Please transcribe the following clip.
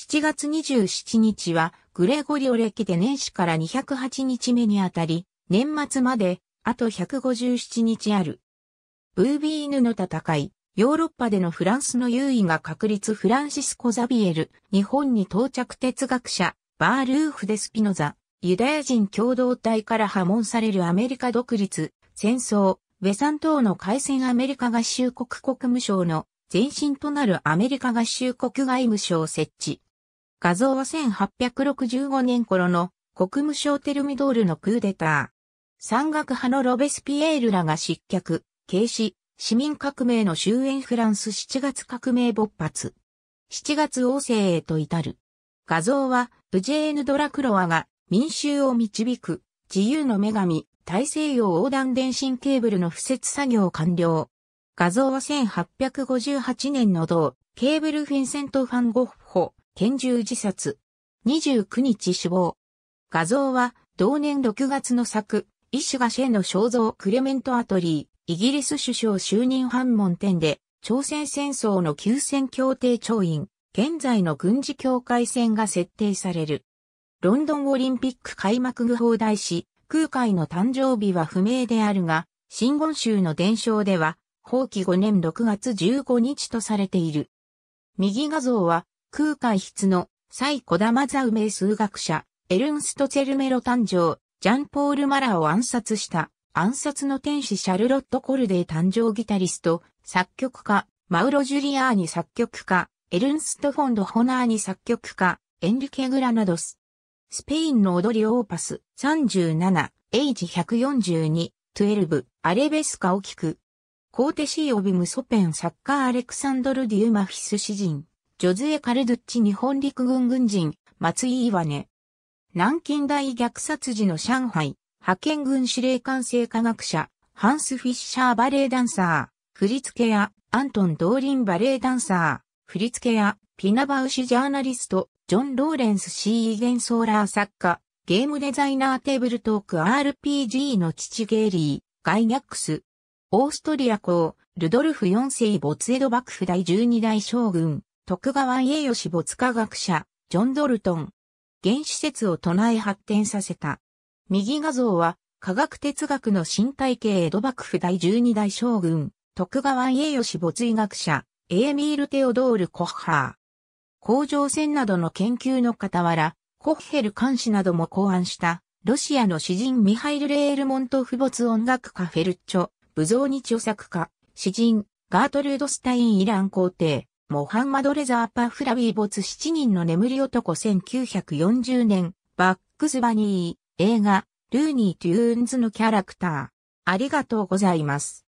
7月27日はグレゴリオ歴で年始から208日目にあたり、年末まであと157日ある。ブービーヌの戦い、ヨーロッパでのフランスの優位が確立フランシスコ・ザビエル、日本に到着哲学者、バールーフ・デスピノザ、ユダヤ人共同体から破門されるアメリカ独立、戦争、ウェサン島の海戦アメリカ合衆国国務省の前身となるアメリカ合衆国外務省設置。画像は1865年頃の国務省テルミドールのクーデター。山岳派のロベスピエールらが失脚、軽視、市民革命の終焉フランス7月革命勃発。7月王政へと至る。画像は、ウジェーヌ・ドラクロワが民衆を導く、自由の女神、大西洋横断電信ケーブルの敷設作業完了。画像は1858年の同、ケーブル・フィンセント・ファン・ゴッホ、拳銃自殺。29日死亡。画像は、同年6月の作、イシュガシェの肖像クレメント・アトリー、イギリス首相就任反問店で、朝鮮戦争の休戦協定調印、現在の軍事境界線が設定される。ロンドンオリンピック開幕後放題し、空海の誕生日は不明であるが、新言州の伝承では、放棄5年6月15日とされている。右画像は、空海筆の最古玉座有名数学者、エルンスト・ツェルメロ誕生、ジャンポール・マラを暗殺した、暗殺の天使シャルロット・コルデー誕生ギタリスト、作曲家、マウロ・ジュリアーニ作曲家、エルンスト・フォンド・ホナーニ作曲家、エンリケ・グラナドス。スペインの踊りオーパス37、エイジ142、12、アレベスカを聞く。コーテシーオビムソペンサッカーアレクサンドル・デューマフィス詩人。ジョズエ・カルドッチ日本陸軍軍人、松井岩根。南京大虐殺時の上海、派遣軍司令官制科学者、ハンス・フィッシャーバレエダンサー、振付屋、アントン・ドーリンバレエダンサー、振付屋、ピナバウシジャーナリスト、ジョン・ローレンス・シー・イゲン・ソーラー作家、ゲームデザイナーテーブルトーク RPG の父ゲーリー、ガイニャックス。オーストリア公、ルドルフ4世没エド幕府第12代将軍、徳川家義没科学者、ジョン・ドルトン。原始説を唱え発展させた。右画像は、科学哲学の新体系江戸幕府第12代将軍、徳川家義没医学者、エーミール・テオドール・コッハー。甲状腺などの研究の傍ら、コッヘル監視なども考案した、ロシアの詩人ミハイル・レールモント・フボツ音楽家フェルッチョ、武蔵に著作家、詩人、ガートルード・スタイン・イラン皇帝。モハンマド・レザー・パフラウィー没7人の眠り男1940年、バックズ・バニー、映画、ルーニー・トゥーンズのキャラクター。ありがとうございます。